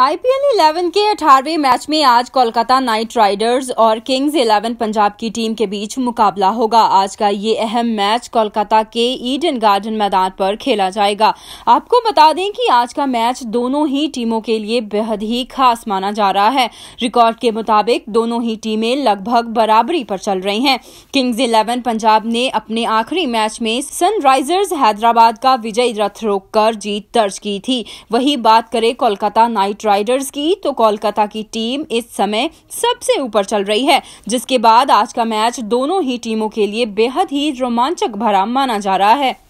IPL 11 के 18वें match में आज कोलकाता नाइट राइडर्स और किंग्स 11 पंजाब की टीम के बीच मुकाबला होगा आज का ये अहम मैच कोलकाता के ईडन गार्डन मैदान पर खेला जाएगा आपको बता दें कि आज का मैच दोनों ही टीमों के लिए बेहद ही खास माना जा रहा है रिकॉर्ड के मुताबिक दोनों ही टीमें लगभग बराबरी पर चल रही हैं किंग्स इलेवन पंजाब ने अपने आखिरी मैच में सनराइजर्स हैदराबाद का विजयी रथ रोककर जीत दर्ज की थी वही बात करें कोलकाता नाइट राइडर्स की तो कोलकाता की टीम इस समय सबसे ऊपर चल रही है जिसके बाद आज का मैच दोनों ही टीमों के लिए बेहद ही रोमांचक भरा माना जा रहा है